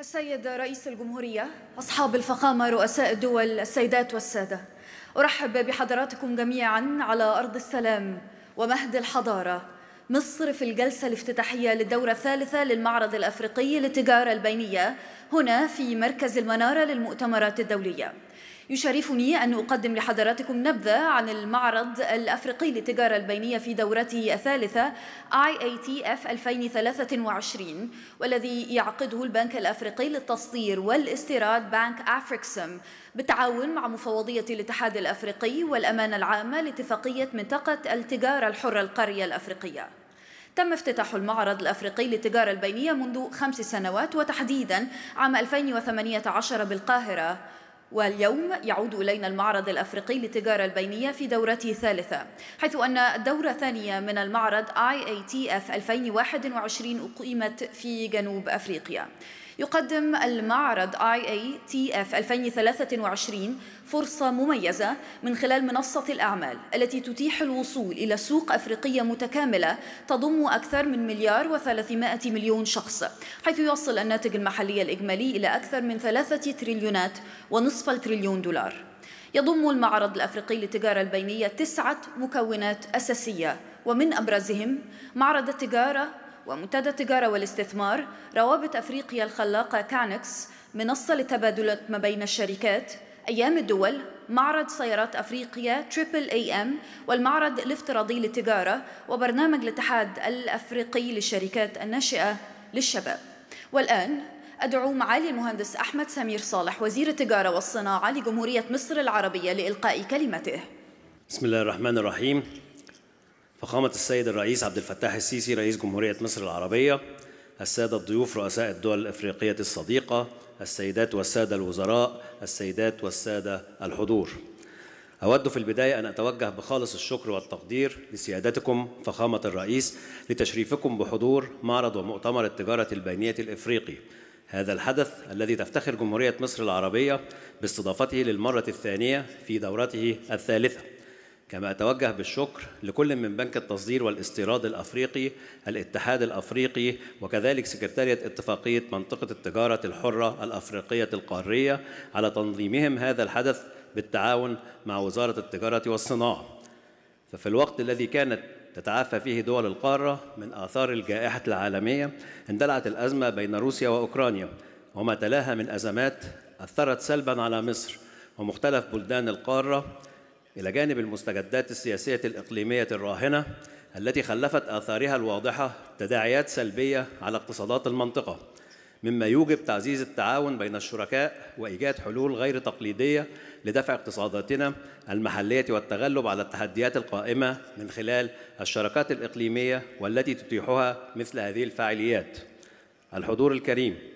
السيد رئيس الجمهورية أصحاب الفخامة رؤساء الدول السيدات والسادة أرحب بحضراتكم جميعا على أرض السلام ومهد الحضارة مصر في الجلسة الافتتاحية للدورة الثالثة للمعرض الأفريقي للتجارة البينية هنا في مركز المنارة للمؤتمرات الدولية يشرفني أن أقدم لحضراتكم نبذة عن المعرض الأفريقي للتجارة البينية في دورته الثالثة IATF 2023 والذي يعقده البنك الأفريقي للتصدير والاستيراد بنك أفريكسم بالتعاون مع مفوضية الاتحاد الأفريقي والأمانة العامة لاتفاقية منطقة التجارة الحرة القارية الأفريقية تم افتتاح المعرض الأفريقي للتجارة البينية منذ خمس سنوات وتحديدا عام 2018 بالقاهرة واليوم يعود إلينا المعرض الأفريقي للتجارة البينية في دورته الثالثة حيث أن الدورة الثانية من المعرض IATF 2021 أقيمت في جنوب أفريقيا يقدم المعرض IATF 2023 فرصة مميزة من خلال منصة الأعمال التي تتيح الوصول إلى سوق أفريقية متكاملة تضم أكثر من مليار و300 مليون شخص حيث يصل الناتج المحلي الإجمالي إلى أكثر من ثلاثة تريليونات ونصف التريليون دولار يضم المعرض الأفريقي للتجارة البينية تسعة مكونات أساسية ومن أبرزهم معرض التجارة ومنتدى التجارة والاستثمار روابط أفريقيا الخلاقة كانكس منصة لتبادل ما بين الشركات أيام الدول معرض سيارات أفريقيا تريبل اي ام والمعرض الافتراضي للتجارة وبرنامج الاتحاد الأفريقي للشركات الناشئة للشباب والآن أدعو معالي المهندس أحمد سمير صالح وزير التجارة والصناعة لجمهورية مصر العربية لإلقاء كلمته بسم الله الرحمن الرحيم فخامة السيد الرئيس عبد الفتاح السيسي رئيس جمهورية مصر العربية السادة الضيوف رؤساء الدول الإفريقية الصديقة السيدات والسادة الوزراء السيدات والسادة الحضور أود في البداية أن أتوجه بخالص الشكر والتقدير لسيادتكم فخامة الرئيس لتشريفكم بحضور معرض ومؤتمر التجارة البينية الإفريقي هذا الحدث الذي تفتخر جمهورية مصر العربية باستضافته للمرة الثانية في دورته الثالثة كما أتوجه بالشكر لكل من بنك التصدير والاستيراد الأفريقي الاتحاد الأفريقي وكذلك سكرتارية اتفاقية منطقة التجارة الحرة الأفريقية القارية على تنظيمهم هذا الحدث بالتعاون مع وزارة التجارة والصناعة ففي الوقت الذي كانت تتعافى فيه دول القارة من آثار الجائحة العالمية اندلعت الأزمة بين روسيا وأوكرانيا وما تلاها من أزمات أثرت سلبا على مصر ومختلف بلدان القارة إلى جانب المستجدات السياسية الإقليمية الراهنة التي خلفت آثارها الواضحة تداعيات سلبية على اقتصادات المنطقة مما يوجب تعزيز التعاون بين الشركاء وإيجاد حلول غير تقليدية لدفع اقتصاداتنا المحلية والتغلب على التحديات القائمة من خلال الشراكات الإقليمية والتي تتيحها مثل هذه الفعاليات الحضور الكريم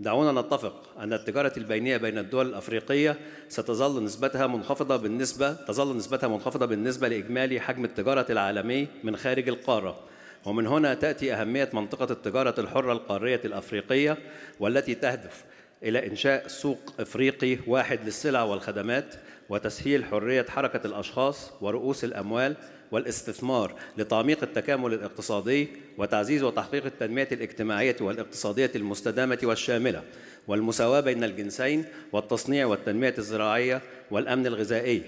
دعونا نتفق أن التجارة البينية بين الدول الأفريقية ستظل نسبتها منخفضة بالنسبة تظل نسبتها منخفضة بالنسبة لإجمالي حجم التجارة العالمي من خارج القارة ومن هنا تأتي أهمية منطقة التجارة الحرة القارية الأفريقية والتي تهدف إلى إنشاء سوق إفريقي واحد للسلع والخدمات وتسهيل حرية حركة الأشخاص ورؤوس الأموال والاستثمار لتعميق التكامل الاقتصادي وتعزيز وتحقيق التنمية الاجتماعية والاقتصادية المستدامة والشاملة والمساواة بين الجنسين والتصنيع والتنمية الزراعية والأمن الغذائي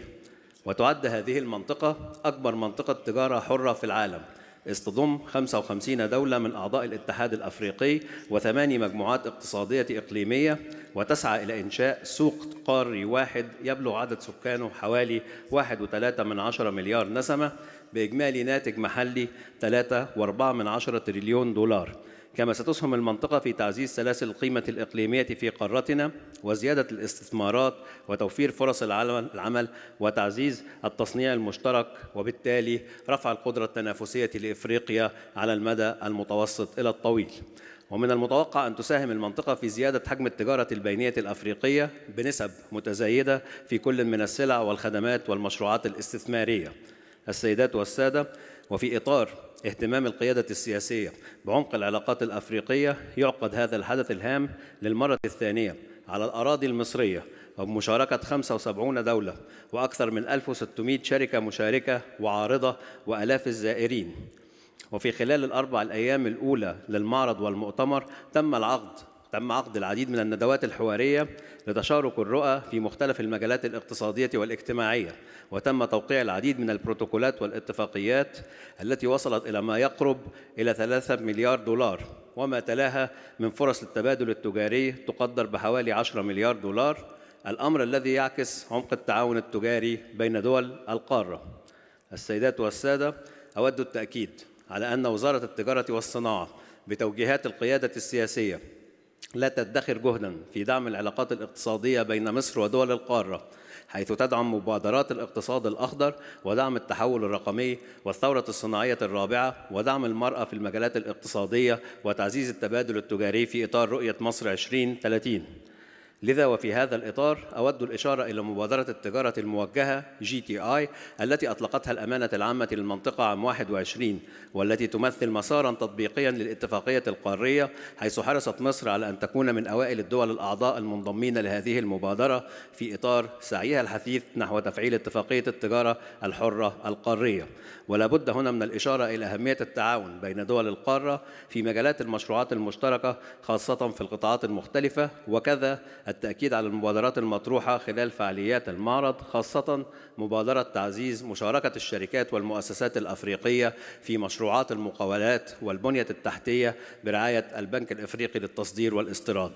وتعد هذه المنطقة أكبر منطقة تجارة حرة في العالم استضم 55 دولة من أعضاء الاتحاد الأفريقي وثماني مجموعات اقتصادية إقليمية وتسعى إلى إنشاء سوق قاري واحد يبلغ عدد سكانه حوالي 1.3 من عشرة مليار نسمة بإجمالي ناتج محلي 3.4 من عشرة تريليون دولار كما ستسهم المنطقة في تعزيز سلاسل القيمة الإقليمية في قارتنا وزيادة الاستثمارات وتوفير فرص العمل وتعزيز التصنيع المشترك وبالتالي رفع القدرة التنافسية لإفريقيا على المدى المتوسط إلى الطويل. ومن المتوقع أن تساهم المنطقة في زيادة حجم التجارة البينية الأفريقية بنسب متزايدة في كل من السلع والخدمات والمشروعات الاستثمارية. السيدات والسادة وفي إطار اهتمام القيادة السياسية بعمق العلاقات الأفريقية يعقد هذا الحدث الهام للمرة الثانية على الأراضي المصرية وبمشاركة 75 دولة وأكثر من 1600 شركة مشاركة وعارضة وألاف الزائرين وفي خلال الأربع الأيام الأولى للمعرض والمؤتمر تم العقد تم عقد العديد من الندوات الحوارية لتشارك الرؤى في مختلف المجالات الاقتصادية والاجتماعية وتم توقيع العديد من البروتوكولات والاتفاقيات التي وصلت إلى ما يقرب إلى 3 مليار دولار وما تلاها من فرص للتبادل التجاري تقدر بحوالي 10 مليار دولار الأمر الذي يعكس عمق التعاون التجاري بين دول القارة السيدات والسادة أود التأكيد على أن وزارة التجارة والصناعة بتوجيهات القيادة السياسية لا تدخر جهدا في دعم العلاقات الاقتصادية بين مصر ودول القارة حيث تدعم مبادرات الاقتصاد الأخضر ودعم التحول الرقمي والثورة الصناعية الرابعة ودعم المرأة في المجالات الاقتصادية وتعزيز التبادل التجاري في إطار رؤية مصر 2030 لذا وفي هذا الإطار أود الإشارة إلى مبادرة التجارة الموجهة جي تي آي التي أطلقتها الأمانة العامة للمنطقة عام 21 والتي تمثل مسارا تطبيقيا للاتفاقية القارية حيث حرصت مصر على أن تكون من أوائل الدول الأعضاء المنضمين لهذه المبادرة في إطار سعيها الحثيث نحو تفعيل اتفاقية التجارة الحرة القارية ولا بد هنا من الإشارة إلى أهمية التعاون بين دول القارة في مجالات المشروعات المشتركة خاصة في القطاعات المختلفة وكذا التأكيد على المبادرات المطروحة خلال فعاليات المعرض خاصة مبادرة تعزيز مشاركة الشركات والمؤسسات الأفريقية في مشروعات المقاولات والبنية التحتية برعاية البنك الإفريقي للتصدير والاستيراد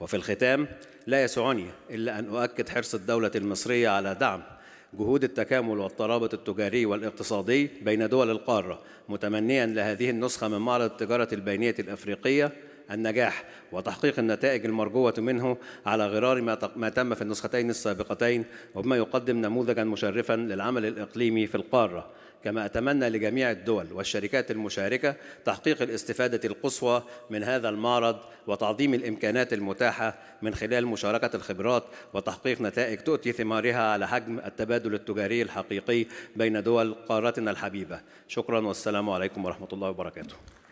وفي الختام لا يسعني إلا أن أؤكد حرص الدولة المصرية على دعم جهود التكامل والترابط التجاري والاقتصادي بين دول القارة متمنيا لهذه النسخة من معرض التجارة البينية الأفريقية النجاح وتحقيق النتائج المرجوة منه على غرار ما تم في النسختين السابقتين وبما يقدم نموذجا مشرفا للعمل الإقليمي في القارة كما أتمنى لجميع الدول والشركات المشاركة تحقيق الاستفادة القصوى من هذا المعرض وتعظيم الإمكانات المتاحة من خلال مشاركة الخبرات وتحقيق نتائج تؤتي ثمارها على حجم التبادل التجاري الحقيقي بين دول قارتنا الحبيبة شكرا والسلام عليكم ورحمة الله وبركاته